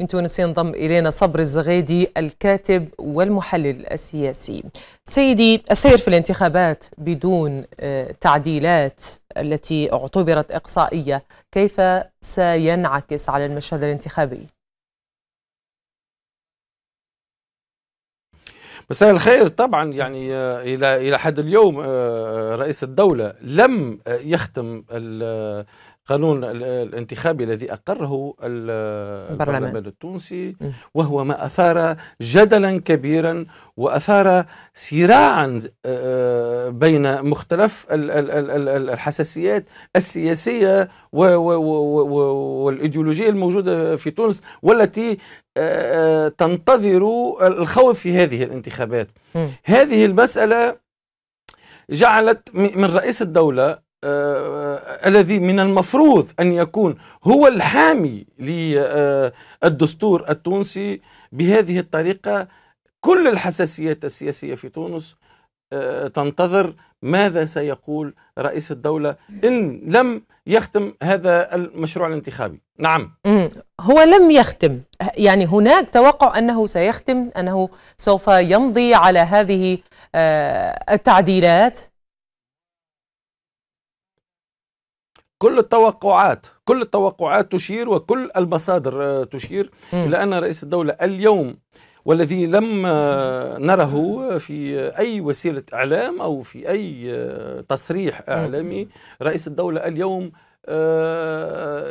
من تونس ينضم إلينا صبر الزغيدي الكاتب والمحلل السياسي سيدي السير في الانتخابات بدون آه، تعديلات التي اعتبرت إقصائية كيف سينعكس على المشهد الانتخابي؟ مساء الخير طبعا يعني آه، الى الى حد اليوم آه، رئيس الدوله لم يختم قانون الانتخابي الذي أقره البرلمان التونسي وهو ما أثار جدلا كبيرا وأثار صراعا آه، آه، بين مختلف الحساسيات السياسية والإيديولوجية الموجودة في تونس والتي آه، تنتظر الخوض في هذه الانتخابات هذه المسألة جعلت من رئيس الدولة آه، آه، الذي من المفروض أن يكون هو الحامي للدستور التونسي بهذه الطريقة كل الحساسيات السياسية في تونس آه، تنتظر ماذا سيقول رئيس الدولة إن لم يختم هذا المشروع الانتخابي نعم هو لم يختم يعني هناك توقع أنه سيختم أنه سوف يمضي على هذه التعديلات كل التوقعات كل التوقعات تشير وكل المصادر آه، تشير إلى أن رئيس الدولة اليوم والذي لم آه، نره آه، في أي وسيلة إعلام أو في أي تصريح إعلامي رئيس الدولة اليوم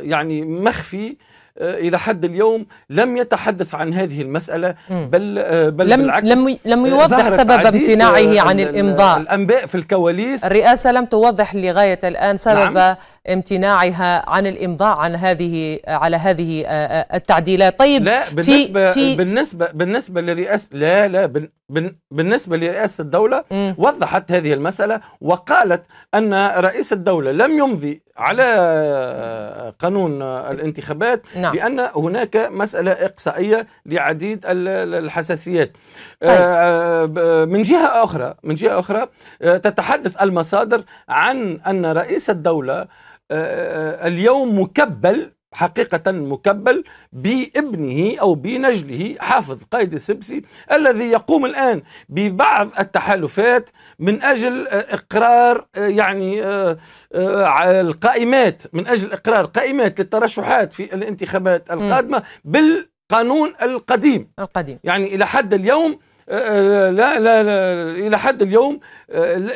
يعني مخفي آه، الى حد اليوم لم يتحدث عن هذه المساله بل آه، بل لم بالعكس لم لم آه، يوضح سبب امتناعه عن الامضاء الانباء في الكواليس الرئاسه لم توضح لغايه الان نعم. سبب نعم. امتناعها عن الامضاء عن هذه على هذه التعديلات طيب لا بالنسبه في, في بالنسبه بالنسبه لرئاسه لا لا بالنسبه لرئاسه الدوله م. وضحت هذه المساله وقالت ان رئيس الدوله لم يمضي على قانون الانتخابات نعم. نعم. لأن هناك مسألة إقصائية لعديد الحساسيات طيب. آه، من جهة أخرى من جهة أخرى آه، تتحدث المصادر عن أن رئيس الدولة آه، اليوم مكبل حقيقة مكبل بابنه أو بنجله حافظ قائد السبسي الذي يقوم الآن ببعض التحالفات من أجل آه، إقرار آه، يعني آه، القائمات من أجل إقرار قائمات للترشحات في الانتخابات القادمة بالقانون القديم القديم يعني إلى حد اليوم لا لا, لا إلى حد اليوم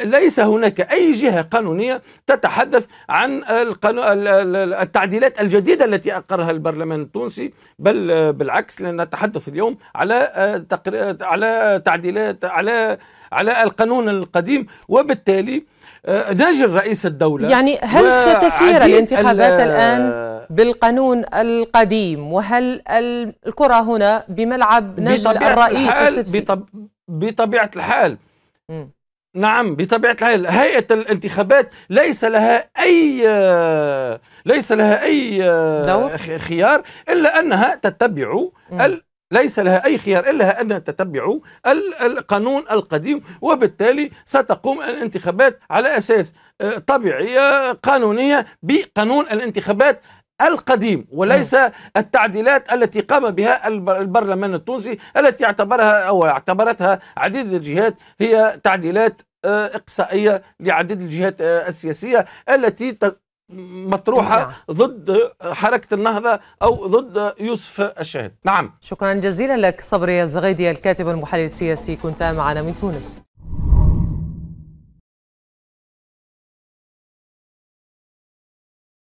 ليس هناك أي جهة قانونية تتحدث عن التعديلات الجديدة التي أقرها البرلمان التونسي بل بالعكس لان نتحدث اليوم على آه، على تعديلات على على القانون القديم وبالتالي آه، نجل رئيس الدولة يعني هل ستسير الانتخابات الآن؟ بالقانون القديم وهل الكرة هنا بملعب نجل الرئيس السبسي بطبيعة الحال م. نعم بطبيعة الحال هيئة الانتخابات ليس لها أي ليس لها أي دور. خيار إلا أنها تتبع ال... ليس لها أي خيار إلا أنها تتبع القانون القديم وبالتالي ستقوم الانتخابات على أساس آه، طبيعية قانونية بقانون الانتخابات القديم وليس التعديلات التي قام بها البرلمان التونسي التي اعتبرها أو اعتبرتها عديد الجهات هي تعديلات آه، إقصائية لعديد الجهات آه، السياسية التي مطروحة نعم. ضد حركة النهضة أو ضد يوسف الشاهد نعم شكرا جزيلا لك صبري الزغيدي الكاتب المحلل السياسي كنت معنا من تونس